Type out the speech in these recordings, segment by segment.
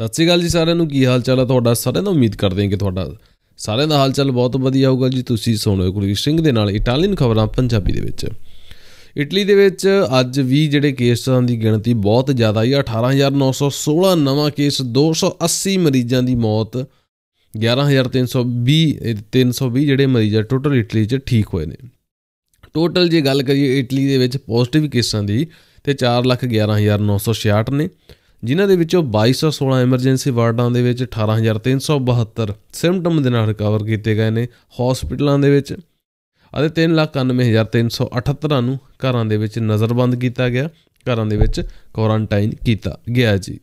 ਸਤਿ ਸ੍ਰੀ ਅਕਾਲ ਜੀ ਸਾਰਿਆਂ ਨੂੰ ਕੀ ਹਾਲ ਚਾਲ ਹੈ ਤੁਹਾਡਾ ਸਾਰਿਆਂ ਦਾ ਉਮੀਦ ਕਰਦੇ ਹਾਂ ਕਿ ਤੁਹਾਡਾ ਸਾਰਿਆਂ ਦਾ ਹਾਲ ਚਾਲ ਬਹੁਤ ਵਧੀਆ ਹੋਊਗਾ ਜੀ ਤੁਸੀਂ ਸੁਣੋ ਰਹੇ ਕੁਲਵੀਰ ਸਿੰਘ ਦੇ ਨਾਲ ਇਟਾਲੀਅਨ ਖਬਰਾਂ ਪੰਜਾਬੀ ਦੇ ਵਿੱਚ ਇਟਲੀ ਦੇ ਵਿੱਚ ਅੱਜ ਵੀ ਜਿਹੜੇ ਕੇਸਾਂ ਦੀ ਗਿਣਤੀ ਬਹੁਤ ਜ਼ਿਆਦਾ ਹੈ 18916 ਨਵਾਂ ਕੇਸ 280 ਮਰੀਜ਼ਾਂ ਦੀ ਮੌਤ 11320 320 ਜਿਹੜੇ ਮਰੀਜ਼ ਟੋਟਲ ਇਟਲੀ 'ਚ ਠੀਕ ਹੋਏ ਨੇ ਟੋਟਲ ਜੇ ਗੱਲ ਕਰੀਏ ਇਟਲੀ ਦੇ ਵਿੱਚ ਪੋਜ਼ਿਟਿਵ ਕੇਸਾਂ ਦੀ ਤੇ 411966 ਨੇ ਜਿਨ੍ਹਾਂ ਦੇ ਵਿੱਚੋਂ 2216 ਐਮਰਜੈਂਸੀ ਵਾਰਡਾਂ ਦੇ ਵਿੱਚ 18372 ਸਿੰਪਟਮ ਦੇ ਨਾਲ ਰਿਕਵਰ ਕੀਤੇ ਗਏ ਨੇ ਹਸਪੀਟਲਾਂ ਦੇ ਵਿੱਚ ਅਤੇ 399378 ਨੂੰ ਘਰਾਂ ਦੇ ਵਿੱਚ ਨਜ਼ਰਬੰਦ ਕੀਤਾ ਗਿਆ ਘਰਾਂ ਦੇ ਵਿੱਚ ਕੁਆਰੰਟਾਈਨ ਕੀਤਾ ਗਿਆ ਜੀ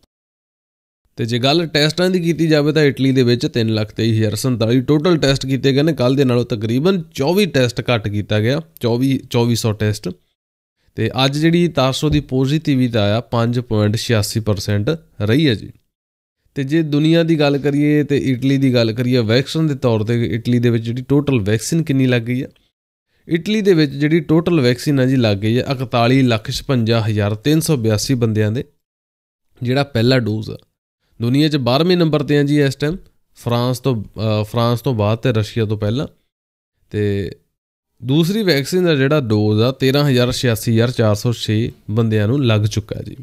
ਤੇ ਜੇ ਗੱਲ ਟੈਸਟਾਂ ਦੀ ਕੀਤੀ ਜਾਵੇ ਤਾਂ ਇਟਲੀ ਦੇ ਵਿੱਚ 323047 ਟੋਟਲ ਟੈਸਟ ਕੀਤੇ ਗਏ ਨੇ ਕੱਲ ਦੇ ਨਾਲੋਂ ਤਕਰੀਬਨ 24 ਟੈਸਟ ਘੱਟ ਕੀਤਾ ਗਿਆ 24 2400 ਟੈਸਟ ਤੇ ਅੱਜ ਜਿਹੜੀ ਤਾਸੋ ਦੀ ਪੋਜ਼ਿਟਿਵਿਟੀ ਆ 5.86% ਰਹੀ ਹੈ ਜੀ ਤੇ ਜੇ ਦੁਨੀਆ ਦੀ ਗੱਲ ਕਰੀਏ ਤੇ ਇਟਲੀ ਦੀ ਗੱਲ ਕਰੀਏ ਵੈਕਸੀਨ ਦੇ ਤੌਰ ਤੇ ਇਟਲੀ ਦੇ ਵਿੱਚ ਜਿਹੜੀ ਟੋਟਲ ਵੈਕਸੀਨ ਕਿੰਨੀ ਲੱਗ ਗਈ ਆ ਇਟਲੀ ਦੇ ਵਿੱਚ ਜਿਹੜੀ ਟੋਟਲ ਵੈਕਸੀਨ ਆ ਜੀ ਲੱਗ ਗਈ ਆ 41,56,382 ਬੰਦਿਆਂ ਦੇ ਜਿਹੜਾ ਪਹਿਲਾ ਡੋਜ਼ ਆ ਦੁਨੀਆ 'ਚ 12ਵੇਂ ਨੰਬਰ ਤੇ ਆ ਜੀ ਇਸ ਟਾਈਮ ਫਰਾਂਸ ਤੋਂ ਫਰਾਂਸ ਤੋਂ ਬਾਅਦ ਤੇ ਰਸ਼ੀਆ ਤੋਂ ਪਹਿਲਾਂ ਤੇ ਦੂਸਰੀ ਵੈਕਸੀਨ ਦਾ ਜਿਹੜਾ ਡੋਜ਼ ਆ 1386406 ਬੰਦਿਆਂ ਨੂੰ ਲੱਗ ਚੁੱਕਾ ਜੀ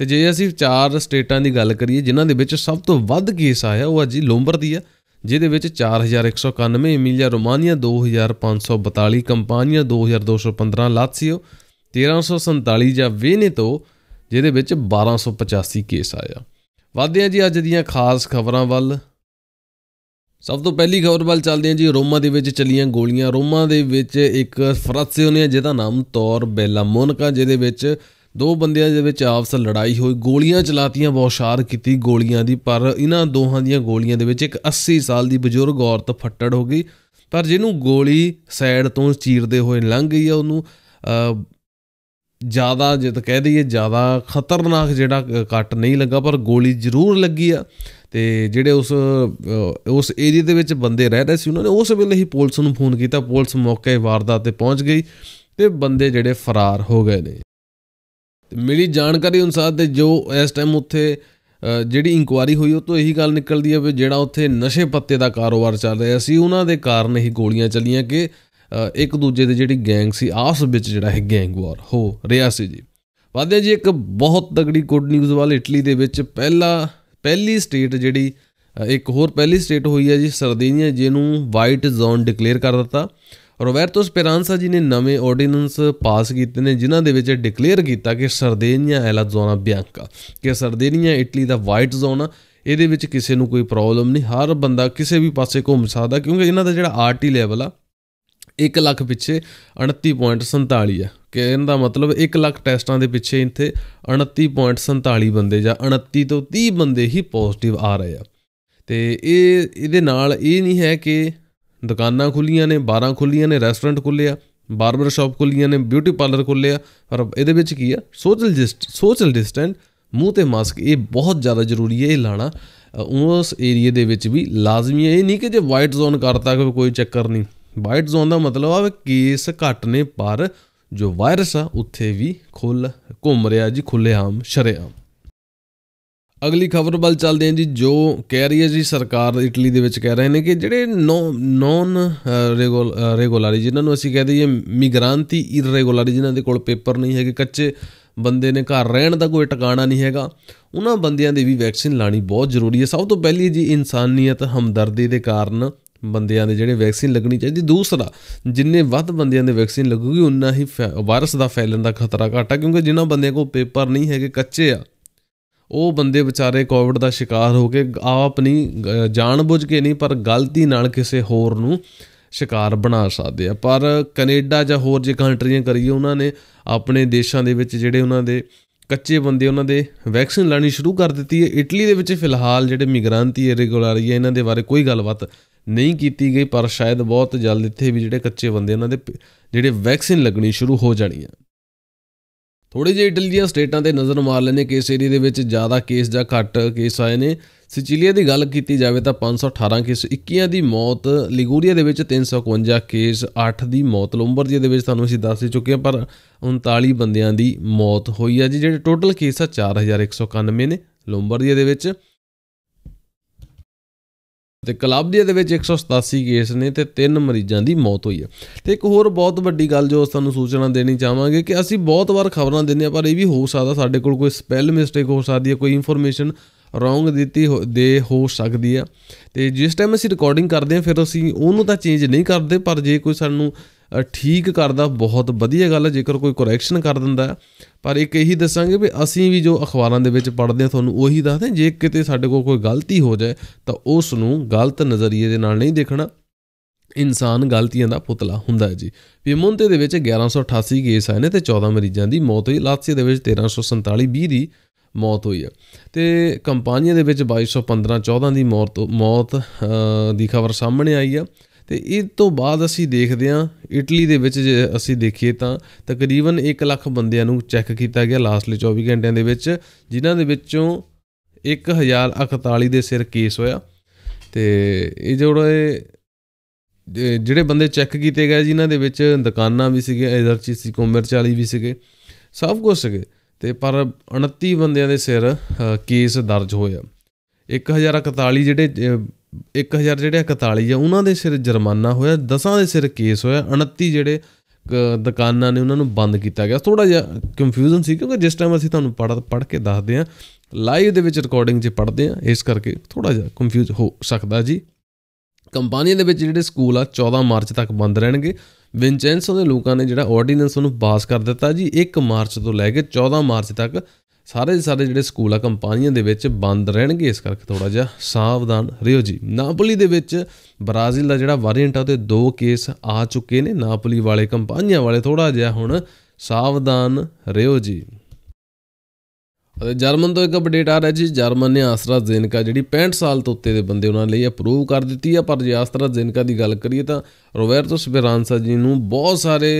ਤੇ ਜੇ ਅਸੀਂ ਚਾਰ ਸਟੇਟਾਂ ਦੀ ਗੱਲ ਕਰੀਏ ਜਿਨ੍ਹਾਂ ਦੇ ਵਿੱਚ ਸਭ ਤੋਂ ਵੱਧ ਕੇਸ ਆਇਆ ਉਹ ਅਜੀ ਲੋਂਬਰ ਦੀ ਆ ਜਿਹਦੇ ਵਿੱਚ 4191 ਇਮੀਲੀਆ ਰੋਮਾਨੀਆ 2542 ਕੰਪਾਨੀਆ 2215 ਲਾਤਸੀਓ 1347 ਜਾਂ ਵੇਨੇ ਤੋਂ ਜਿਹਦੇ ਵਿੱਚ 1285 ਕੇਸ ਆਇਆ ਵਾਧਿਆ ਜੀ ਅੱਜ ਦੀਆਂ ਖਾਸ ਖਬਰਾਂ ਵੱਲ ਸਭ ਤੋਂ ਪਹਿਲੀ ਖਬਰ ਵੱਲ ਚੱਲਦੇ ਹਾਂ ਜੀ ਰੋਮਾ ਦੇ ਵਿੱਚ ਚੱਲੀਆਂ ਗੋਲੀਆਂ ਰੋਮਾ ਦੇ ਵਿੱਚ ਇੱਕ ਫਰਾਸਿਓ ਨੇ ਜਿਹਦਾ ਨਾਮ ਤੌਰ ਬੈਲਾ ਮੋਨਕਾ ਜਿਹਦੇ ਵਿੱਚ ਦੋ ਬੰਦਿਆਂ ਦੇ ਵਿੱਚ ਆਪਸ ਲੜਾਈ ਹੋਈ ਗੋਲੀਆਂ ਚਲਾਤੀਆਂ ਬੌਸ਼ਾਰ ਕੀਤੀ ਗੋਲੀਆਂ ਦੀ ਪਰ ਇਹਨਾਂ ਦੋਹਾਂ ਦੀਆਂ ਗੋਲੀਆਂ ਦੇ ਵਿੱਚ ਇੱਕ 80 ਸਾਲ ਦੀ ਬਜ਼ੁਰਗ ਔਰਤ ਫੱਟੜ ਹੋ ਗਈ ਪਰ ਜਿਹਨੂੰ ਗੋਲੀ ਸਾਈਡ ਤੋਂ ਚੀਰਦੇ ਹੋਏ ਲੰਘ ਗਈ ਆ ਉਹਨੂੰ ਜ਼ਿਆਦਾ ਜਿੱਦ ਕਹਿ ਦਈਏ ਜ਼ਿਆਦਾ ਖਤਰਨਾਕ ਜਿਹੜਾ ਕੱਟ ਨਹੀਂ ਲੱਗਾ ਪਰ ਗੋਲੀ ਜ਼ਰੂਰ ਲੱਗੀ ਆ ਤੇ ਜਿਹੜੇ ਉਸ ਉਸ ਏਰੀਆ ਦੇ ਵਿੱਚ ਬੰਦੇ ਰਹਿ ਰਹੇ ਸੀ ਉਹਨਾਂ ਨੇ ਉਸ ਵੇਲੇ ਹੀ ਪੁਲਿਸ ਨੂੰ ਫੋਨ ਕੀਤਾ ਪੁਲਿਸ ਮੌਕੇ ਵਾਰਦਾਤ ਤੇ ਪਹੁੰਚ ਗਈ ਤੇ ਬੰਦੇ ਜਿਹੜੇ ਫਰਾਰ ਹੋ ਗਏ ਨੇ ਮਿਲੀ ਜਾਣਕਾਰੀ ਅਨੁਸਾਰ ਤੇ ਜੋ ਇਸ ਟਾਈਮ ਉੱਥੇ ਜਿਹੜੀ ਇਨਕੁਆਰੀ ਹੋਈ ਉਹ ਤੋਂ ਇਹੀ ਗੱਲ ਨਿਕਲਦੀ ਹੈ ਵੀ ਜਿਹੜਾ ਉੱਥੇ ਨਸ਼ੇ ਪੱਤੇ ਦਾ ਕਾਰੋਬਾਰ ਚੱਲ ਰਿਹਾ ਸੀ ਉਹਨਾਂ ਦੇ ਕਾਰਨ ਹੀ ਗੋਲੀਆਂ ਚੱਲੀਆਂ ਕਿ ਇੱਕ ਦੂਜੇ ਦੇ ਜਿਹੜੀ ਗੈਂਗ ਸੀ ਆਸ ਵਿੱਚ ਜਿਹੜਾ ਹੈ ਗੈਂਗ ਵਾਰ ਹੋ ਰਿਹਾ ਸੀ ਜੀ ਵਾਦਿਆ ਜੀ ਇੱਕ ਬਹੁਤ ਤਗੜੀ ਗੁੱਡ ਨਿਊਜ਼ ਵਾਲ ਇਟਲੀ ਦੇ ਵਿੱਚ ਪਹਿਲਾ ਪਹਿਲੀ ਸਟੇਟ ਜਿਹੜੀ ਇੱਕ ਹੋਰ ਪਹਿਲੀ ਸਟੇਟ ਹੋਈ ਹੈ ਜੀ ਸਰਦੀਨੀਆ ਜਿਹਨੂੰ ਵਾਈਟ ਜ਼ੋਨ ਡਿਕਲੇਅਰ ਕਰ ਦਿੱਤਾ ਰੋਬਰਟੋ ਸਪੇਰਾਂਸਾ ਜੀ ਨੇ ਨਵੇਂ ਆਰਡੀਨੈਂਸ ਪਾਸ ਕੀਤੇ ਨੇ ਜਿਨ੍ਹਾਂ ਦੇ ਵਿੱਚ ਡਿਕਲੇਅਰ ਕੀਤਾ ਕਿ ਸਰਦੀਨੀਆ ਐਲਾ ਜ਼ੋਨਾ ਬਿਆਂਕਾ ਕਿ ਸਰਦੀਨੀਆ ਇਟਲੀ ਦਾ ਵਾਈਟ ਜ਼ੋਨ ਇਹਦੇ ਵਿੱਚ ਕਿਸੇ ਨੂੰ ਕੋਈ ਪ੍ਰੋਬਲਮ ਨਹੀਂ ਹਰ ਬੰਦਾ ਕਿਸੇ ਵੀ ਪਾਸੇ ਘੁੰਮ ਸਕਦਾ ਕਿਉਂਕਿ ਇਹਨਾਂ ਦਾ ਜਿਹੜਾ ਆਰਟੀ ਲੈਵਲ ਆ 1 ਲੱਖ ਪਿੱਛੇ 29.47 ਹੈ ਕਹਿਣ ਦਾ ਮਤਲਬ 1 ਲੱਖ ਟੈਸਟਾਂ ਦੇ ਪਿੱਛੇ ਇੱਥੇ 29.47 ਬੰਦੇ ਜਾਂ 29 ਤੋਂ 30 ਬੰਦੇ ਹੀ ਪੋਜ਼ਿਟਿਵ ਆ ਰਹੇ ਆ ਤੇ ਇਹ ਇਹਦੇ ਨਾਲ ਇਹ ਨਹੀਂ ਹੈ ਕਿ ਦੁਕਾਨਾਂ ਖੁੱਲੀਆਂ ਨੇ 12 ਖੁੱਲੀਆਂ ਨੇ ਰੈਸਟੋਰੈਂਟ ਖੁੱਲੇ ਆ ਬਾਰਬਰ ਸ਼ਾਪ ਖੁੱਲੀਆਂ ਨੇ ਬਿਊਟੀ ਪਾਰਲਰ ਖੁੱਲੇ ਆ ਪਰ ਇਹਦੇ ਵਿੱਚ ਕੀ ਆ ਸੋਸ਼ਲ ਸੋਸ਼ਲ ਡਿਸਟੈਂਸ ਮੂੰਹ ਤੇ ਮਾਸਕ ਇਹ ਬਹੁਤ ਜ਼ਿਆਦਾ ਜ਼ਰੂਰੀ ਹੈ ਇਹ ਲਾਣਾ ਉਸ ਏਰੀਆ ਦੇ ਵਿੱਚ ਵੀ ਲਾਜ਼ਮੀ ਹੈ ਇਹ ਨਹੀਂ ਕਿ ਜੇ ਵਾਈਟ ਜ਼ੋਨ ਕਰਤਾ ਕੋਈ ਚੱਕਰ ਨਹੀਂ ਵਾਈਟ ਜ਼ੋਨ ਦਾ ਮਤਲਬ ਆ ਕੇਸ ਘਟ ਨੇ ਪਰ ਜੋ ਵਾਇਰਸ ਆ ਉੱਥੇ ਵੀ ਖੁੱਲ ਘੁੰਮ ਰਿਹਾ ਜੀ ਖੁੱਲੇਆਮ ਸ਼ਰੇਆਮ ਅਗਲੀ ਖਬਰ ਵੱਲ ਚੱਲਦੇ ਹਾਂ ਜੀ ਜੋ ਕਹਿ ਰਹੀ ਹੈ ਜੀ ਸਰਕਾਰ ਇਟਲੀ ਦੇ ਵਿੱਚ ਕਹਿ ਰਹੇ ਨੇ ਕਿ ਜਿਹੜੇ ਨੌਨ ਰੈਗੂਲਰੀ ਜਿਨ੍ਹਾਂ ਨੂੰ ਅਸੀਂ ਕਹਦੇ ਇਹ ਮਿਗਰਾਂਤੀ ਇਰੈਗੂਲਰੀ ਜਿਨ੍ਹਾਂ ਦੇ ਕੋਲ ਪੇਪਰ ਨਹੀਂ ਹੈਗੇ ਕੱਚੇ ਬੰਦੇ ਨੇ ਘਰ ਰਹਿਣ ਦਾ ਕੋਈ ਟਿਕਾਣਾ ਨਹੀਂ ਹੈਗਾ ਉਹਨਾਂ ਬੰਦਿਆਂ ਦੀ ਵੀ ਵੈਕਸੀਨ ਲਾਣੀ ਬਹੁਤ ਜ਼ਰੂਰੀ ਹੈ ਸਭ ਤੋਂ ਪਹਿਲੀ ਜੀ ਇਨਸਾਨੀਅਤ ਹਮਦਰਦੀ ਦੇ ਕਾਰਨ ਬੰਦਿਆਂ ਦੇ ਜਿਹੜੇ ਵੈਕਸੀਨ ਲੱਗਣੀ ਚਾਹੀਦੀ ਦੂਸਰਾ ਜਿੰਨੇ ਵੱਧ ਬੰਦਿਆਂ ਦੇ ਵੈਕਸੀਨ ਲੱਗੂਗੀ ਉਨਾ ਹੀ ਵਾਇਰਸ ਦਾ ਫੈਲਣ ਦਾ ਖਤਰਾ ਘਟਾ ਕਿਉਂਕਿ ਜਿਨ੍ਹਾਂ ਬੰਦਿਆਂ ਕੋਲ ਪੇਪਰ ਨਹੀਂ ਹੈਗੇ ਕੱਚੇ ਆ ਉਹ ਬੰਦੇ ਵਿਚਾਰੇ ਕੋਵਿਡ ਦਾ ਸ਼ਿਕਾਰ ਹੋ ਕੇ ਆਪ ਨਹੀਂ ਜਾਣਬੁੱਝ ਕੇ ਨਹੀਂ ਪਰ ਗਲਤੀ ਨਾਲ ਕਿਸੇ ਹੋਰ ਨੂੰ ਸ਼ਿਕਾਰ ਬਣਾ ਸਕਦੇ ਆ ਪਰ ਕੈਨੇਡਾ ਜਾਂ ਹੋਰ ਜੇ ਕੰਟਰੀਆਂ ਕਰੀਏ ਉਹਨਾਂ ਨੇ ਆਪਣੇ ਦੇਸ਼ਾਂ ਦੇ ਵਿੱਚ ਜਿਹੜੇ ਉਹਨਾਂ ਦੇ ਕੱਚੇ ਬੰਦੇ ਉਹਨਾਂ ਦੇ ਵੈਕਸੀਨ ਲੈਣੀ ਸ਼ੁਰੂ ਕਰ ਦਿੱਤੀ ਹੈ ਇਟਲੀ ਦੇ ਵਿੱਚ ਫਿਲਹਾਲ ਜਿਹੜੇ ਮਿਗਰੈਂਟੀ ਇਰੈਗੂਲਰ ਇਹਨਾਂ ਦੇ ਬਾਰੇ ਕੋਈ ਗੱਲਬਾਤ ਨਹੀਂ ਕੀਤੀ ਗਈ ਪਰ ਸ਼ਾਇਦ ਬਹੁਤ ਜਲਦ ਇੱਥੇ ਵੀ ਜਿਹੜੇ ਕੱਚੇ ਬੰਦੇ ਉਹਨਾਂ ਦੇ ਜਿਹੜੇ ਵੈਕਸੀਨ ਲੱਗਣੀ ਸ਼ੁਰੂ ਹੋ ਜਾਣੀ ਆ ਥੋੜੀ ਜਿਹੀ ਇਟਲੀ ਦੀਆਂ ਸਟੇਟਾਂ ਤੇ ਨਜ਼ਰ ਮਾਰ ਲੈਨੇ ਕੇਸ ਏਰੀਆ ਦੇ ਵਿੱਚ ਜ਼ਿਆਦਾ ਕੇਸ ਜਾਂ ਘੱਟ ਕੇਸ ਆਏ ਨੇ ਸਿਚਿਲੀਆ ਦੀ ਗੱਲ ਕੀਤੀ ਜਾਵੇ ਤਾਂ 518 ਕੇਸ 21 ਦੀ ਮੌਤ ਲਿਗੂਰੀਆ ਦੇ ਵਿੱਚ 351 ਕੇਸ 8 ਦੀ ਮੌਤ ਲੰਬਰਜੀਆ ਦੇ ਵਿੱਚ ਤੁਹਾਨੂੰ ਅਸੀਂ ਦੱਸ ਹੀ ਚੁੱਕੇ ਹਾਂ ਪਰ 39 ਬੰਦਿਆਂ ਦੀ ਮੌਤ ਹੋਈ ਹੈ ਜੀ ਜਿਹੜੇ ਟੋਟਲ ਕੇਸ ਆ 4191 ਨੇ ਲੰਬਰਜੀਆ ਦੇ ਵਿੱਚ ਤੇ ਕਲੱਬਦੀਆ ਦੇ ਵਿੱਚ 187 ਕੇਸ ਨੇ ਤੇ 3 ਮਰੀਜ਼ਾਂ ਦੀ ਮੌਤ ਹੋਈ ਹੈ ਤੇ ਇੱਕ ਹੋਰ ਬਹੁਤ ਵੱਡੀ ਗੱਲ ਜੋ ਤੁਹਾਨੂੰ ਸੂਚਨਾ ਦੇਣੀ ਚਾਹਾਂਗੇ ਕਿ ਅਸੀਂ ਬਹੁਤ ਵਾਰ ਖਬਰਾਂ ਦਿੰਦੇ ਆ ਪਰ ਇਹ ਵੀ ਹੋ ਸਕਦਾ ਸਾਡੇ ਕੋਲ ਕੋਈ ਸਪੈਲ ਮਿਸਟੇਕ ਹੋ ਸਕਦੀ ਹੈ ਕੋਈ ਇਨਫੋਰਮੇਸ਼ਨ ਰੋਂਗ ਦਿੱਤੀ ਦੇ ਹੋ ਸਕਦੀ ਆ ਤੇ ਜਿਸ ਟਾਈਮ ਅਸੀਂ ਰਿਕਾਰਡਿੰਗ ਕਰਦੇ ਆ ਫਿਰ ਅਸੀਂ ਉਹਨੂੰ ਤਾਂ ਚੇਂਜ ਨਹੀਂ ਕਰਦੇ ਪਰ ਜੇ ਕੋਈ ਸਾਨੂੰ ਠੀਕ ਕਰਦਾ ਬਹੁਤ ਵਧੀਆ ਗੱਲ ਹੈ ਜੇਕਰ ਕੋਈ ਕਰੈਕਸ਼ਨ ਕਰ ਦਿੰਦਾ ਪਰ ਇੱਕ ਇਹੀ ਦੱਸਾਂਗੇ ਵੀ ਅਸੀਂ ਵੀ ਜੋ ਅਖਬਾਰਾਂ ਦੇ ਵਿੱਚ ਪੜ੍ਹਦੇ ਆ ਤੁਹਾਨੂੰ ਉਹੀ ਦੱਸਦੇ ਜੇ ਕਿਤੇ ਸਾਡੇ ਕੋਲ ਕੋਈ ਗਲਤੀ ਹੋ ਜਾਏ ਤਾਂ ਉਸ ਨੂੰ ਗਲਤ ਨਜ਼ਰੀਏ ਦੇ ਨਾਲ ਨਹੀਂ ਦੇਖਣਾ ਇਨਸਾਨ ਗਲਤੀਆਂ ਦਾ ਪੁਤਲਾ ਹੁੰਦਾ ਜੀ ਪਿਮੋਂਤੇ ਦੇ ਵਿੱਚ 1188 ਕੇਸ ਆਏ ਨੇ ਤੇ 14 ਮਰੀਜ਼ਾਂ ਦੀ ਮੌਤ ਹੋਈ ਲਾਤਸੀ ਦੇ ਵਿੱਚ 1347 20 ਦੀ ਮੌਤ ਹੋਈ ਹੈ ਤੇ ਕੰਪਾਨੀਆਂ ਦੇ ਵਿੱਚ 2215 14 ਦੀ ਮੌਤ ਮੌਤ ਦੀ ਖਬਰ ਸਾਹਮਣੇ ਆਈ ਹੈ ਤੇ ਇਹ ਤੋਂ ਬਾਅਦ ਅਸੀਂ ਦੇਖਦੇ ਹਾਂ ਇਟਲੀ ਦੇ ਵਿੱਚ ਜੇ ਅਸੀਂ ਦੇਖੀਏ ਤਾਂ ਤਕਰੀਬਨ 1 ਲੱਖ ਬੰਦਿਆਂ ਨੂੰ ਚੈੱਕ ਕੀਤਾ ਗਿਆ ਲਾਸਟਲੀ 24 ਘੰਟਿਆਂ ਦੇ ਵਿੱਚ ਜਿਨ੍ਹਾਂ ਦੇ ਵਿੱਚੋਂ 1041 ਦੇ ਸਿਰ ਕੇਸ ਹੋਇਆ ਤੇ ਇਹ ਜਿਹੜੇ ਜਿਹੜੇ ਬੰਦੇ ਚੈੱਕ ਕੀਤੇ ਗਏ ਜਿਨ੍ਹਾਂ ਦੇ ਵਿੱਚ ਦੁਕਾਨਾਂ ਵੀ ਸੀਗੇ ਐਜ਼ਰਚੀ ਸੀ ਕਮਰ ਵਾਲੀ ਵੀ ਸੀਗੇ ਸਭ ਕੁਝ ਸੀਗੇ ਤੇ ਪਰ 29 ਬੰਦਿਆਂ ਦੇ ਸਿਰ ਕੇਸ ਦਰਜ ਹੋਇਆ 1041 ਜਿਹੜੇ 1000 ਜਿਹੜੇ 41 ਆ ਉਹਨਾਂ ਦੇ ਸਿਰ ਜੁਰਮਾਨਾ ਹੋਇਆ ਦਸਾਂ ਦੇ ਸਿਰ ਕੇਸ ਹੋਇਆ 29 ਜਿਹੜੇ ਦੁਕਾਨਾਂ ਨੇ ਉਹਨਾਂ ਨੂੰ ਬੰਦ ਕੀਤਾ ਗਿਆ ਥੋੜਾ ਜਿਹਾ ਕਨਫਿਊਜ਼ਨ ਸੀ ਕਿਉਂਕਿ ਜਿਸ ਟਾਈਮ ਅਸੀਂ ਤੁਹਾਨੂੰ ਪੜ ਪੜ ਕੇ ਦੱਸਦੇ ਆ ਲਾਈਵ ਦੇ ਵਿੱਚ ਰਿਕਾਰਡਿੰਗ 'ਚ ਪੜਦੇ ਆ ਇਸ ਕਰਕੇ ਥੋੜਾ ਜਿਹਾ ਕਨਫਿਊਜ਼ ਹੋ ਸਕਦਾ ਜੀ ਕੰਪਨੀਆਂ ਦੇ ਵਿੱਚ ਜਿਹੜੇ ਸਕੂਲ ਆ 14 ਮਾਰਚ ਤੱਕ ਬੰਦ ਰਹਿਣਗੇ ਵਿੰਚੈਂਸੋ ਦੇ ਲੋਕਾਂ ਨੇ ਜਿਹੜਾ ਆਰਡੀਨੈਂਸ ਉਹਨੂੰ ਪਾਸ ਕਰ ਦਿੱਤਾ ਜੀ 1 ਮਾਰਚ ਤੋਂ ਲੈ ਕੇ 14 ਮਾਰਚ ਤੱਕ ਸਾਰੇ ਦੇ ਸਾਰੇ ਜਿਹੜੇ ਸਕੂਲ ਆ ਕੰਪਨੀਆਂ ਦੇ ਵਿੱਚ ਬੰਦ ਰਹਿਣਗੇ ਇਸ ਕਰਕੇ ਥੋੜਾ ਜਿਹਾ ਸਾਵਧਾਨ ਰਹੋ ਜੀ ਨਾਪੋਲੀ ਦੇ ਵਿੱਚ ਬ੍ਰਾਜ਼ੀਲ ਦਾ ਜਿਹੜਾ ਵਾਰੀਐਂਟ ਆ ਤੇ ਦੋ ਕੇਸ ਆ ਚੁੱਕੇ ਨੇ ਨਾਪੋਲੀ ਵਾਲੇ ਕੰਪਨੀਆਂ ਵਾਲੇ ਥੋੜਾ ਜਿਹਾ ਹੁਣ ਸਾਵਧਾਨ ਰਹੋ ਜੀ ਜਰਮਨ ਤੋਂ ਇੱਕ ਅਪਡੇਟ ਆ ਰਿਹਾ ਜੀ ਜਰਮਨ ਨੇ ਆਸਰਾ ਜ਼ੇਨਕਾ ਜਿਹੜੀ 65 ਸਾਲ ਤੋਂ ਉੱਤੇ ਦੇ ਬੰਦੇ ਉਹਨਾਂ ਲਈ ਅਪਰੂਵ ਕਰ ਦਿੱਤੀ ਆ ਪਰ ਜੇ ਆਸਰਾ ਜ਼ੇਨਕਾ ਦੀ ਗੱਲ ਕਰੀਏ ਤਾਂ ਰੋਬਰਟੋ ਸਪੇਰਾਂਸਾ ਜੀ ਨੂੰ ਬਹੁਤ ਸਾਰੇ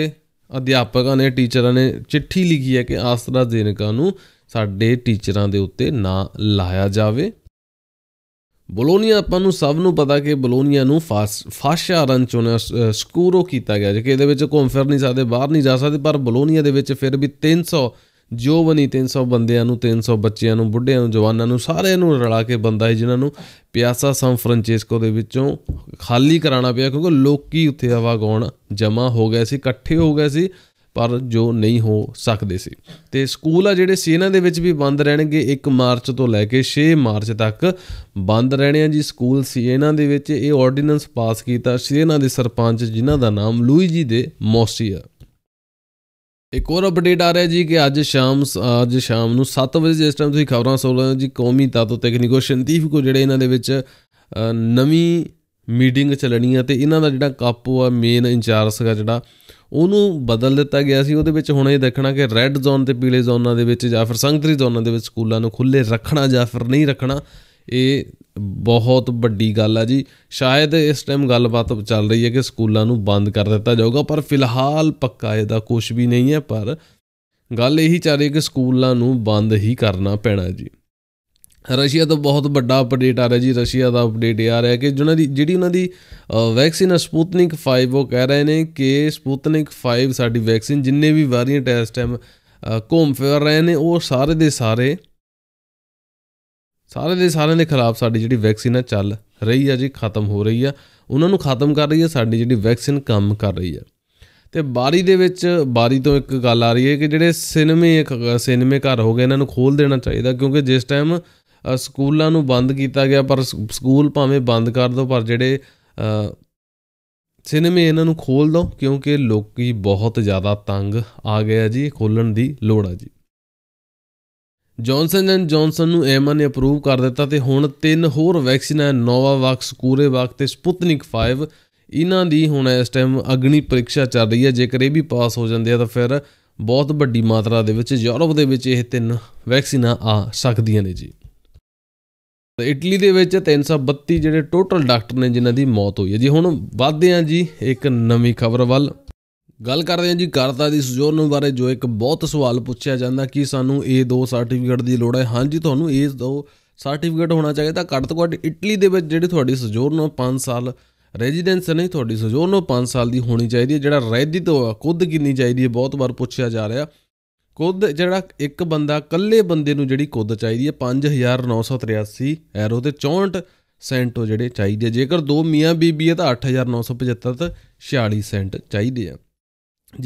ਅਧਿਆਪਕਾਂ ਨੇ ਟੀਚਰਾਂ ਨੇ ਚਿੱਠੀ ਲਿਖੀ ਹੈ ਕਿ ਆਸਰਾ ਜ਼ੇਨਕਾ ਨੂੰ ਸਾਡੇ ਟੀਚਰਾਂ ਦੇ ਉੱਤੇ ਨਾ ਲਾਇਆ ਜਾਵੇ ਬੋਲੋਨੀਆ ਆਪਾਂ ਨੂੰ ਸਭ ਨੂੰ ਪਤਾ ਕਿ ਬੋਲੋਨੀਆ ਨੂੰ ਫਾਸ਼ਾ ਰੰਚੋਨਾ ਸਕੂਰੋ ਕੀਤਾ ਗਿਆ ਜੇ ਕਿ ਇਹਦੇ ਵਿੱਚ ਘੁੰਮ ਫਿਰ ਨਹੀਂ ਸਕਦੇ ਬਾਹਰ ਨਹੀਂ ਜਾ ਸਕਦੇ ਪਰ ਬੋਲੋਨੀਆ ਦੇ ਵਿੱਚ ਫਿਰ ਵੀ 300 ਜੋਵਨੀ 300 ਬੰਦਿਆਂ ਨੂੰ 300 ਬੱਚਿਆਂ ਨੂੰ ਬੁੱਢਿਆਂ ਨੂੰ ਜਵਾਨਾਂ ਨੂੰ ਸਾਰਿਆਂ ਨੂੰ ਰਲਾ ਕੇ ਬੰਦਾ ਹੈ ਜਿਨ੍ਹਾਂ ਨੂੰ ਪਿਆਸਾ ਸੰ ਫ੍ਰਾਂਚਿਸਕੋ ਦੇ ਵਿੱਚੋਂ ਖਾਲੀ ਕਰਾਣਾ ਪਿਆ ਕਿਉਂਕਿ ਲੋਕੀ ਉੱਥੇ ਆਵਾਗੌਣ ਜਮਾ ਹੋ ਗਏ ਸੀ ਇਕੱਠੇ ਹੋ ਗਏ ਸੀ ਪਰ ਜੋ ਨਹੀਂ ਹੋ ਸਕਦੇ ਸੀ ਤੇ ਸਕੂਲ ਆ ਜਿਹੜੇ ਸੀ ਇਹਨਾਂ ਦੇ ਵਿੱਚ ਵੀ ਬੰਦ ਰਹਿਣਗੇ 1 ਮਾਰਚ ਤੋਂ ਲੈ ਕੇ 6 ਮਾਰਚ ਤੱਕ ਬੰਦ ਰਹਿਣੇ ਆ ਜੀ ਸਕੂਲ ਸੀ ਇਹਨਾਂ ਦੇ ਵਿੱਚ ਇਹ ਆਰਡੀਨੈਂਸ ਪਾਸ ਕੀਤਾ ਸੀ ਇਹਨਾਂ ਦੇ ਸਰਪੰਚ ਜਿਨ੍ਹਾਂ ਦਾ ਨਾਮ ਲੂਈ ਜੀ ਦੇ ਮੌਸੀ ਆ ਇੱਕ ਹੋਰ ਅਪਡੇਟ ਆ ਰਿਹਾ ਜੀ ਕਿ ਅੱਜ ਸ਼ਾਮ ਅੱਜ ਸ਼ਾਮ ਨੂੰ 7 ਵਜੇ ਜਿਸ ਟਾਈਮ ਤੁਸੀਂ ਖਬਰਾਂ ਸੁਣ ਰਹੇ ਹੋ ਜੀ ਕੌਮੀ ਤਾਤੋ ਤਕਨੀਕੋ ਕੋ ਜਿਹੜੇ ਇਹਨਾਂ ਦੇ ਵਿੱਚ ਨਵੀਂ ਮੀਟਿੰਗ ਚੱਲਣੀ ਆ ਤੇ ਇਹਨਾਂ ਦਾ ਜਿਹੜਾ ਕਾਪੋ ਆ ਮੇਨ ਇੰਚਾਰਜ ਹੈਗਾ ਜਿਹੜਾ ਉਹਨੂੰ ਬਦਲ ਦਿੱਤਾ ਗਿਆ ਸੀ ਉਹਦੇ ਵਿੱਚ ਹੁਣ ਇਹ ਦੇਖਣਾ ਕਿ ਰੈੱਡ ਜ਼ੋਨ ਤੇ ਪੀਲੇ ਜ਼ੋਨਾਂ ਦੇ ਵਿੱਚ ਜਾਂ ਫਿਰ ਸੰਗਤਰੀ ਜ਼ੋਨਾਂ ਦੇ ਵਿੱਚ ਸਕੂਲਾਂ ਨੂੰ ਖੁੱਲੇ ਰੱਖਣਾ ਜਾਂ ਫਿਰ ਨਹੀਂ ਰੱਖਣਾ ਇਹ ਬਹੁਤ ਵੱਡੀ ਗੱਲ ਆ ਜੀ ਸ਼ਾਇਦ ਇਸ ਟਾਈਮ ਗੱਲਬਾਤ ਚੱਲ ਰਹੀ ਹੈ ਕਿ ਸਕੂਲਾਂ ਨੂੰ ਬੰਦ ਕਰ ਦਿੱਤਾ ਜਾਊਗਾ ਪਰ ਫਿਲਹਾਲ ਪੱਕਾ ਇਹਦਾ ਕੁਝ ਵੀ ਨਹੀਂ ਹੈ ਪਰ ਗੱਲ ਇਹੀ ਚੱਲ ਰਹੀ ਹੈ ਕਿ ਸਕੂਲਾਂ ਨੂੰ ਬੰਦ ਹੀ ਕਰਨਾ ਪੈਣਾ ਜੀ ਰਸ਼ੀਆ ਤੋਂ ਬਹੁਤ ਵੱਡਾ ਅਪਡੇਟ ਆ ਰਿਹਾ ਜੀ ਰਸ਼ੀਆ ਦਾ ਅਪਡੇਟ ਆ ਰਿਹਾ ਕਿ ਜਿਹਨਾਂ ਦੀ ਜਿਹੜੀ ਉਹਨਾਂ ਦੀ ਵੈਕਸੀਨ ਸਪੂਤਨਿਕ 5 ਉਹ ਕਹਿ ਰਹੇ ਨੇ ਕਿ ਸਪੂਤਨਿਕ 5 ਸਾਡੀ ਵੈਕਸੀਨ ਜਿੰਨੇ ਵੀ ਵਾਰੀਆਂ ਟੈਸਟ ਹੈ ਘੁੰਮ ਫਿਰ ਰਹੇ ਨੇ ਉਹ ਸਾਰੇ ਦੇ ਸਾਰੇ ਸਾਰੇ ਦੇ ਸਾਰੇ ਦੇ ਖਿਲਾਫ ਸਾਡੀ ਜਿਹੜੀ ਵੈਕਸੀਨ ਆ ਚੱਲ ਰਹੀ ਆ ਜੀ ਖਤਮ ਹੋ ਰਹੀ ਆ ਉਹਨਾਂ ਨੂੰ ਖਤਮ ਕਰ ਰਹੀ ਆ ਸਾਡੀ ਜਿਹੜੀ ਵੈਕਸੀਨ ਕੰਮ ਕਰ ਰਹੀ ਆ ਤੇ ਬਾਰੀ ਦੇ ਵਿੱਚ ਬਾਰੀ ਤੋਂ ਇੱਕ ਗੱਲ ਆ ਰਹੀ ਹੈ ਕਿ ਜਿਹੜੇ ਸਿਨੇਮੇ ਸਿਨੇਮੇ ਘਰ ਹੋ ਗਏ ਇਹਨਾਂ ਨੂੰ ਖੋਲ ਦੇਣਾ ਚਾਹੀਦਾ ਕਿਉਂਕਿ ਜਿਸ ਟਾਈਮ ਸਕੂਲਾਂ ਨੂੰ ਬੰਦ ਕੀਤਾ ਗਿਆ ਪਰ ਸਕੂਲ ਭਾਵੇਂ ਬੰਦ ਕਰ ਦੋ ਪਰ ਜਿਹੜੇ ਸਿਨੇਮੇ ਇਹਨਾਂ ਨੂੰ ਖੋਲ ਦੋ ਕਿਉਂਕਿ ਲੋਕੀ ਬਹੁਤ ਜ਼ਿਆਦਾ ਤੰਗ ਆ ਗਏ ਆ ਜੀ ਖੋਲਣ ਦੀ ਲੋੜ ਆ ਜੀ ਜੌਨਸਨ ਐਂਡ ਜੌਨਸਨ ਨੂੰ ਐਮਨ ਨੇ ਅਪਰੂਵ ਕਰ ਦਿੱਤਾ ਤੇ ਹੁਣ ਤਿੰਨ ਹੋਰ ਵੈਕਸੀਨਾਂ ਕੂਰੇ ਵਾਕ ਤੇ ਸਪੁਤਨਿਕ 5 ਇਹਨਾਂ ਦੀ ਹੁਣ ਇਸ ਟਾਈਮ ਅਗਨੀ ਪ੍ਰੀਖਿਆ ਚੱਲ ਰਹੀ ਹੈ ਜੇਕਰ ਇਹ ਵੀ ਪਾਸ ਹੋ ਜਾਂਦੇ ਆ ਤਾਂ ਫਿਰ ਬਹੁਤ ਵੱਡੀ ਮਾਤਰਾ ਦੇ ਵਿੱਚ ਯੂਰਪ ਦੇ ਵਿੱਚ ਇਹ ਤਿੰਨ ਵੈਕਸੀਨਾਂ ਆ ਸਕਦੀਆਂ ਨੇ ਜੀ ਤਾਂ ਇਟਲੀ ਦੇ ਵਿੱਚ 332 ਜਿਹੜੇ ਟੋਟਲ ਡਾਕਟਰ ਨੇ ਜਿਨ੍ਹਾਂ ਦੀ ਮੌਤ ਹੋਈ ਹੈ ਜੀ ਹੁਣ ਵੱਧਦੇ ਆ ਜੀ ਇੱਕ ਨਵੀਂ ਖਬਰ ਵੱਲ ਗੱਲ ਕਰਦੇ ਹਾਂ ਜੀ ਕਰਤਾ ਦੀ ਨੂੰ ਬਾਰੇ ਜੋ ਇੱਕ ਬਹੁਤ ਸਵਾਲ ਪੁੱਛਿਆ ਜਾਂਦਾ ਕਿ ਸਾਨੂੰ A2 ਸਰਟੀਫਿਕੇਟ ਦੀ ਲੋੜ ਹੈ ਹਾਂਜੀ ਤੁਹਾਨੂੰ A2 ਸਰਟੀਫਿਕੇਟ ਹੋਣਾ ਚਾਹੀਦਾ ਘੱਟ ਤੋਂ ਘੱਟ ਇਟਲੀ ਦੇ ਵਿੱਚ ਜਿਹੜੀ ਤੁਹਾਡੀ ਨੂੰ 5 ਸਾਲ ਰੈਜ਼ੀਡੈਂਸ ਨਹੀਂ ਤੁਹਾਡੀ ਨੂੰ 5 ਸਾਲ ਦੀ ਹੋਣੀ ਚਾਹੀਦੀ ਹੈ ਜਿਹੜਾ ਰੈਦੀ ਤੋਂ ਖੁਦ ਕਿੰਨੀ ਚਾਹੀਦੀ ਹੈ ਬਹੁਤ ਵਾਰ ਪੁੱਛਿਆ ਜਾ ਰਿਹਾ ਕੁੱਦ ਜਿਹੜਾ ਇੱਕ ਬੰਦਾ ਇਕੱਲੇ ਬੰਦੇ ਨੂੰ ਜਿਹੜੀ ਕੁੱਦ ਚਾਹੀਦੀ ਹੈ 5983 ਐਰੋ ਤੇ 64 ਸੈਂਟ ਜਿਹੜੇ ਚਾਹੀਦੇ ਜੇਕਰ ਦੋ ਮੀਆਂ ਬੀਬੀ ਹੈ ਤਾਂ 8975 ਤੇ 46 ਸੈਂਟ ਚਾਹੀਦੇ ਆ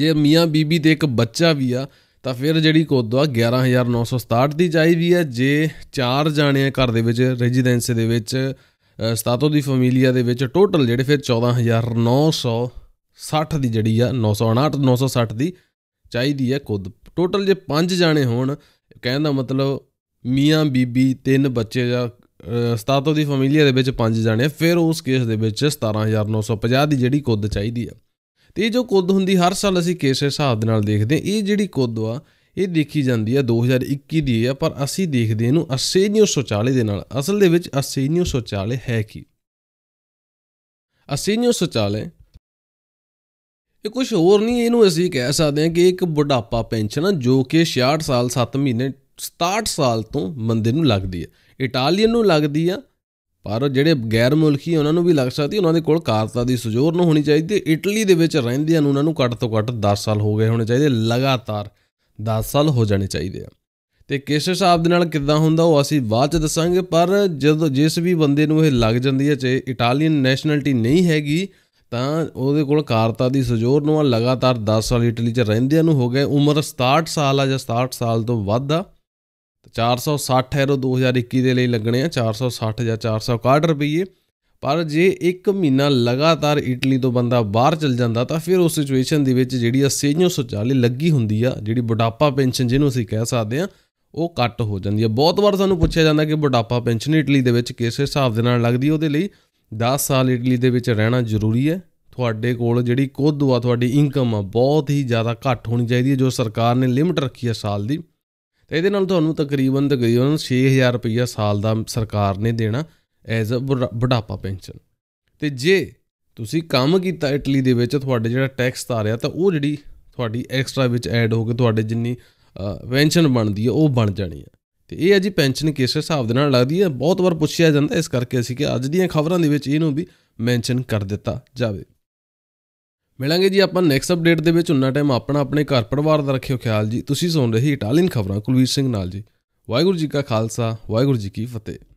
ਜੇ ਮੀਆਂ ਬੀਬੀ ਤੇ ਇੱਕ ਬੱਚਾ ਵੀ ਆ ਤਾਂ ਫਿਰ ਜਿਹੜੀ ਕੁੱਦ ਆ 11967 ਦੀ ਚਾਹੀਦੀ ਹੈ ਜੇ ਚਾਰ ਜਾਣੇ ਘਰ ਦੇ ਵਿੱਚ ਰੈਜ਼ੀਡੈਂਸ ਦੇ ਵਿੱਚ ਸਤਾਤੋ ਦੀ ਫੈਮਿਲੀਆ ਦੇ ਵਿੱਚ ਟੋਟਲ ਜਿਹੜੇ ਫਿਰ 14960 ਦੀ ਜਿਹੜੀ ਆ 959 960 ਦੀ ਚਾਹੀਦੀ ਹੈ ਖੁਦ ਟੋਟਲ ਜੇ 5 ਜਾਣੇ ਹੋਣ ਕਹਿਣ ਦਾ ਮਤਲਬ ਮੀਆਂ ਬੀਬੀ ਤਿੰਨ ਬੱਚੇ ਜਾਂ ਸਤਾਤੋ ਦੀ ਫੈਮਿਲੀਆ ਦੇ ਵਿੱਚ 5 ਜਾਣੇ ਫਿਰ ਉਸ ਕੇਸ ਦੇ ਵਿੱਚ 17950 ਦੀ ਜਿਹੜੀ ਕੁੱਦ ਚਾਹੀਦੀ ਆ ਤੇ ਇਹ ਜੋ ਕੁੱਦ ਹੁੰਦੀ ਹਰ ਸਾਲ ਅਸੀਂ ਕੇਸ ਹਿਸਾਬ ਦੇ ਨਾਲ ਦੇਖਦੇ ਇਹ ਜਿਹੜੀ ਕੁੱਦ ਆ ਇਹ ਦੇਖੀ ਜਾਂਦੀ ਆ 2021 ਦੀ ਆ ਪਰ ਅਸੀਂ ਦੇਖਦੇ ਇਹਨੂੰ 80940 ਦੇ ਨਾਲ ਅਸਲ ਦੇ ਵਿੱਚ 80940 ਹੈ ਕੀ 80940 ਇਹ ਕੁਝ ਹੋਰ ਨਹੀਂ ਇਹਨੂੰ ਅਸੀਂ ਕਹਿ ਸਕਦੇ ਹਾਂ ਕਿ ਇੱਕ ਬੁਢਾਪਾ ਪੈਨਸ਼ਨ ਆ ਜੋ ਕਿ 66 ਸਾਲ 7 ਮਹੀਨੇ 67 ਸਾਲ ਤੋਂ ਬੰਦੇ ਨੂੰ ਲੱਗਦੀ ਹੈ ਇਟਾਲੀਅਨ ਨੂੰ ਲੱਗਦੀ ਆ ਪਰ ਜਿਹੜੇ ਗੈਰ ਮੁਲਕੀ ਉਹਨਾਂ ਨੂੰ ਵੀ ਲੱਗ ਸਕਦੀ ਉਹਨਾਂ ਦੇ ਕੋਲ ਕਾਰਤਾ ਦੀ ਸੁਜੋਰ ਨੂੰ ਹੋਣੀ ਚਾਹੀਦੀ ਇਟਲੀ ਦੇ ਵਿੱਚ ਰਹਿੰਦਿਆਂ ਨੂੰ ਉਹਨਾਂ ਨੂੰ ਘੱਟ ਤੋਂ ਘੱਟ 10 ਸਾਲ ਹੋ ਗਏ ਹੋਣੇ ਚਾਹੀਦੇ ਲਗਾਤਾਰ 10 ਸਾਲ ਹੋ ਜਾਣੇ ਚਾਹੀਦੇ ਆ ਤੇ ਕਿਸ ਹਿਸਾਬ ਦੇ ਨਾਲ ਕਿੱਦਾਂ ਹੁੰਦਾ ਉਹ ਅਸੀਂ ਬਾਅਦ ਚ ਦੱਸਾਂਗੇ ਪਰ ਜਦੋਂ ਜਿਸ ਵੀ ਬੰਦੇ ਨੂੰ ਇਹ ਲੱਗ ਜਾਂਦੀ ਹੈ ਚਾਹੇ ਇਟਾਲੀਅਨ ਨੈਸ਼ਨੈਲਿਟੀ ਨਹੀਂ ਹੈਗੀ ਤਾਂ ਉਹਦੇ ਕੋਲ ਕਾਰਤਾ ਦੀ ਸਜੋਰ ਨੂੰ ਆ ਲਗਾਤਾਰ 10 ਸਾਲ ਇਟਲੀ 'ਚ ਰਹਿੰਦਿਆਂ ਨੂੰ ਹੋ ਗਏ ਉਮਰ 67 ਸਾਲ ਆ ਜਾਂ 67 ਸਾਲ ਤੋਂ ਵੱਧ ਆ 460 ਯੂਰੋ 2021 ਦੇ ਲਈ ਲੱਗਣੇ ਆ 460 ਜਾਂ 461 ਰੁਪਏ ਪਰ ਜੇ 1 ਮਹੀਨਾ ਲਗਾਤਾਰ ਇਟਲੀ ਤੋਂ ਬੰਦਾ ਬਾਹਰ ਚਲ ਜਾਂਦਾ ਤਾਂ ਫਿਰ ਉਸ ਸਿਚੁਏਸ਼ਨ ਦੇ ਵਿੱਚ ਜਿਹੜੀ ਆ 640 ਲੱਗੀ ਹੁੰਦੀ ਆ ਜਿਹੜੀ ਬੁਢਾਪਾ ਪੈਨਸ਼ਨ ਜਿਹਨੂੰ ਅਸੀਂ ਕਹਿ ਸਕਦੇ ਆ ਉਹ ਕੱਟ ਹੋ ਜਾਂਦੀ ਆ ਬਹੁਤ ਵਾਰ ਸਾਨੂੰ ਪੁੱਛਿਆ ਜਾਂਦਾ ਕਿ ਬੁਢਾਪਾ ਪੈਨਸ਼ਨ ਇਟਲੀ ਦੇ ਵਿੱਚ ਕਿਸ ਹਿਸਾਬ ਦੇ ਨਾਲ ਲੱਗਦੀ ਉਹਦੇ ਲਈ 10 ਸਾਲ ਇਟਲੀ ਦੇ ਵਿੱਚ ਰਹਿਣਾ ਜ਼ਰੂਰੀ ਹੈ ਤੁਹਾਡੇ ਕੋਲ ਜਿਹੜੀ ਕੋਧੂ ਆ ਤੁਹਾਡੀ ਇਨਕਮ ਆ ਬਹੁਤ ਹੀ ਜ਼ਿਆਦਾ ਘੱਟ ਹੋਣੀ ਚਾਹੀਦੀ ਹੈ ਜੋ ਸਰਕਾਰ ਨੇ ਲਿਮਟ ਰੱਖੀ ਹੈ ਸਾਲ ਦੀ ਤੇ ਇਹਦੇ ਨਾਲ ਤੁਹਾਨੂੰ ਤਕਰੀਬਨ ਤਕਰੀਬਨ 6000 ਰੁਪਇਆ ਸਾਲ ਦਾ ਸਰਕਾਰ ਨੇ ਦੇਣਾ ਐਜ਼ ਅ ਬੁਢਾਪਾ ਪੈਨਸ਼ਨ ਤੇ ਜੇ ਤੁਸੀਂ ਕੰਮ ਕੀਤਾ ਇਟਲੀ ਦੇ ਵਿੱਚ ਤੁਹਾਡੇ ਜਿਹੜਾ ਟੈਕਸ ਆ ਰਿਹਾ ਤਾਂ ਉਹ ਜਿਹੜੀ ਤੁਹਾਡੀ ਐਕਸਟਰਾ ਵਿੱਚ ਐਡ ਹੋ ਕੇ ਤੁਹਾਡੇ ਜਿੰਨੀ ਪੈਨਸ਼ਨ ਬਣਦੀ ਹੈ ਉਹ ਬਣ ਜਾਣੀ ਹੈ ਤੇ ਇਹ ਹੈ ਜੀ ਪੈਨਸ਼ਨ ਕਿਸ ਹਿਸਾਬ ਦੇ ਨਾਲ ਲੱਗਦੀ ਹੈ ਬਹੁਤ ਵਾਰ ਪੁੱਛਿਆ ਜਾਂਦਾ ਇਸ ਕਰਕੇ ਅਸੀਂ ਕਿ ਅੱਜ ਦੀਆਂ ਖਬਰਾਂ ਦੇ ਵਿੱਚ ਇਹਨੂੰ ਵੀ ਮੈਂਸ਼ਨ ਕਰ ਦਿੱਤਾ ਜਾਵੇ ਮਿਲਾਂਗੇ ਜੀ ਆਪਾਂ ਨੈਕਸਟ ਅਪਡੇਟ ਦੇ ਵਿੱਚ ਉਨਾ ਟਾਈਮ ਆਪਣਾ ਆਪਣੇ ਘਰ ਪਰਿਵਾਰ ਦਾ ਰੱਖਿਓ ਖਿਆਲ ਜੀ ਤੁਸੀਂ ਸੁਣ ਰਹੇ ਇਟਾਲੀਅਨ ਖਬਰਾਂ ਕੁਲਵੀਰ ਸਿੰਘ ਨਾਲ ਜੀ ਵਾਹਿਗੁਰੂ ਜੀ ਕਾ ਖਾਲਸਾ ਵਾਹਿਗੁਰੂ ਜੀ ਕੀ ਫਤਿਹ